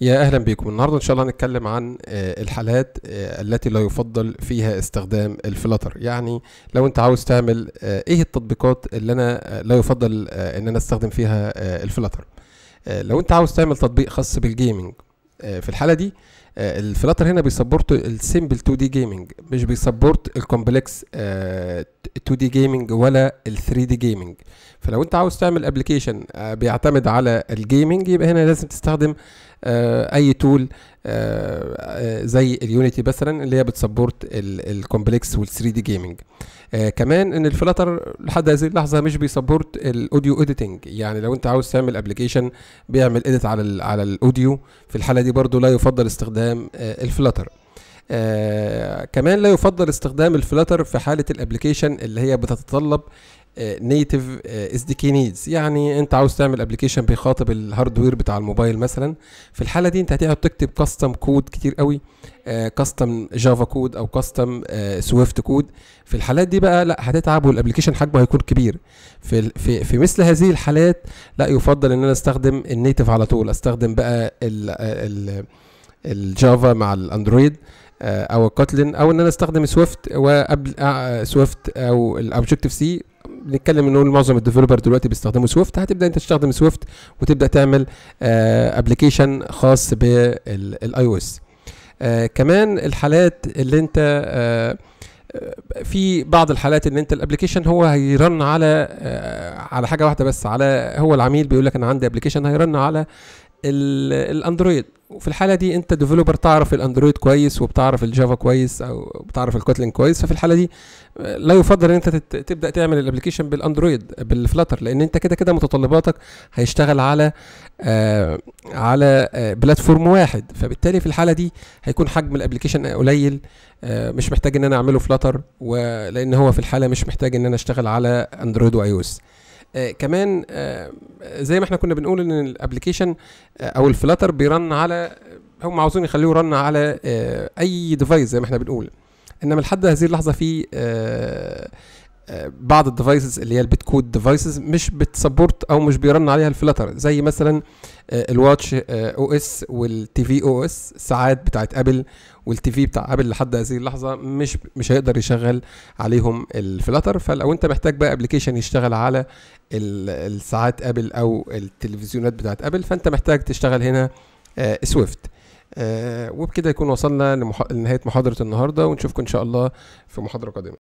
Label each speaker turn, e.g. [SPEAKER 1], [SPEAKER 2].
[SPEAKER 1] يا اهلا بكم النهارده ان شاء الله هنتكلم عن آه، الحالات آه، التي لا يفضل فيها استخدام الفلتر يعني لو انت عاوز تعمل آه، ايه التطبيقات اللي انا لا يفضل ان انا استخدم فيها الفلتر لو انت عاوز تعمل تطبيق خاص بالجيمنج آه، في الحاله دي آه، الفلاتر هنا بيسبورت السيمبل 2 دي جيمنج مش بيسبورت الكومبلكس 2 دي جيمنج ولا ال 3 دي جيمنج فلو انت عاوز تعمل ابلكيشن آه، بيعتمد على الجيمنج يبقى هنا لازم تستخدم اي تول آه، آه، زي اليونيتي مثلا اللي هي بتسبورت الكومبلكس وال 3 دي جيمنج آه، كمان ان الفلاتر لحد هذه اللحظه مش بيسبورت الاوديو اديتنج يعني لو انت عاوز تعمل ابلكيشن بيعمل اديت على على الاوديو في الحاله دي برضو لا يفضل استخدام الفلاتر آه كمان لا يفضل استخدام الفلاتر في حالة الابلكيشن اللي هي بتتطلب نيتف اس دي كي نيدز يعني انت عاوز تعمل ابلكيشن بيخاطب الهاردوير بتاع الموبايل مثلا في الحاله دي انت هتقعد تكتب كاستم كود كتير قوي كاستم جافا كود او كاستم سويفت كود في الحالات دي بقى لا هتتعب والابلكيشن حجمه هيكون كبير في في في مثل هذه الحالات لا يفضل ان انا استخدم النيتف على طول استخدم بقى الجافا مع الاندرويد آه، او الكوتلين او ان انا استخدم سويفت وقبل سويفت او الاوبجكتيف سي بنتكلم نقول معظم الديفلوبر دلوقتي بيستخدموا سويفت هتبدا انت تستخدم سويفت وتبدا تعمل ابلكيشن آه، خاص بالاي او اس آه، كمان الحالات اللي انت آه، في بعض الحالات ان انت الابلكيشن هو هيرن على على حاجه واحده بس على هو العميل بيقول لك انا عندي ابلكيشن هيرن على الاندرويد وفي الحاله دي انت ديفلوبر تعرف الاندرويد كويس وبتعرف الجافا كويس او بتعرف الكوتلين كويس ففي الحاله دي آه، لا يفضل ان انت تبدا تعمل الابلكيشن بالاندرويد بالفلاتر لان انت كده كده متطلباتك هيشتغل على آه على آه بلاتفورم واحد فبالتالي في الحاله دي هيكون حجم الابلكيشن قليل آه مش محتاج ان انا اعمله فلاتر ولان هو في الحاله مش محتاج ان انا اشتغل على اندرويد واي او اس آه كمان آه زي ما احنا كنا بنقول ان الابلكيشن آه او الفلاتر بيرن على هم عاوزين يخلوه رن على آه اي ديفايس زي ما احنا بنقول انما لحد هذه اللحظه في آه بعض الديفايسز اللي هي البتكود ديفايسز مش بتسبورت او مش بيرن عليها الفلتر زي مثلا آه، الواتش او آه، اس والتي في او اس الساعات بتاعت ابل والتي في بتاع ابل لحد هذه اللحظه مش مش هيقدر يشغل عليهم الفلتر فلو انت محتاج بقى ابلكيشن يشتغل على الساعات ابل او التلفزيونات بتاعت ابل فانت محتاج تشتغل هنا سويفت آه، وبكده يكون وصلنا لنهايه محاضره النهارده ونشوفكم ان شاء الله في محاضره قادمه